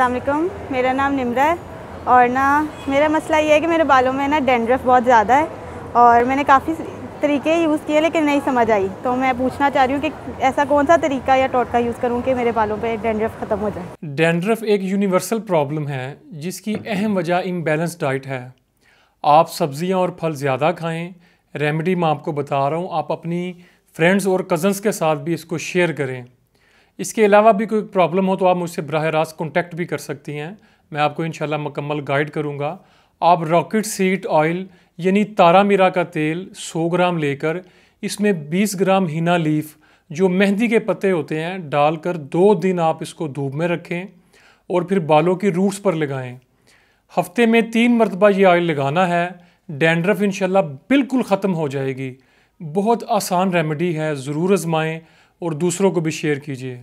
असलकम मेरा नाम निम्रा है और ना मेरा मसला ये है कि मेरे बालों में ना डेंड्रफ बहुत ज़्यादा है और मैंने काफ़ी तरीके यूज़ किए लेकिन नहीं समझ आई तो मैं पूछना चाह रही हूँ कि ऐसा कौन सा तरीका या टोटका यूज़ करूँ कि मेरे बालों पे डेंड्रफ ख़त्म हो जाए डेंड्रफ एक यूनिवर्सल प्रॉब्लम है जिसकी अहम वजह इम्बेलेंस डाइट है आप सब्जियाँ और फल ज़्यादा खाएँ रेमडी मैं आपको बता रहा हूँ आप अपनी फ्रेंड्स और कज़न्स के साथ भी इसको शेयर करें इसके अलावा भी कोई प्रॉब्लम हो तो आप मुझसे बरह रास्त कॉन्टैक्ट भी कर सकती हैं मैं आपको इन मकम्मल गाइड करूँगा आप रॉकेट सीट ऑयल यानी तारा मीरा का तेल 100 ग्राम लेकर इसमें 20 ग्राम हिना लीफ जो मेहंदी के पत्ते होते हैं डालकर दो दिन आप इसको धूप में रखें और फिर बालों की रूट्स पर लगाएं हफ्ते में तीन मरतबा ये ऑयल लगाना है डेंड्रफ इन बिल्कुल ख़त्म हो जाएगी बहुत आसान रेमेडी है ज़रूर आजमाएँ और दूसरों को भी शेयर कीजिए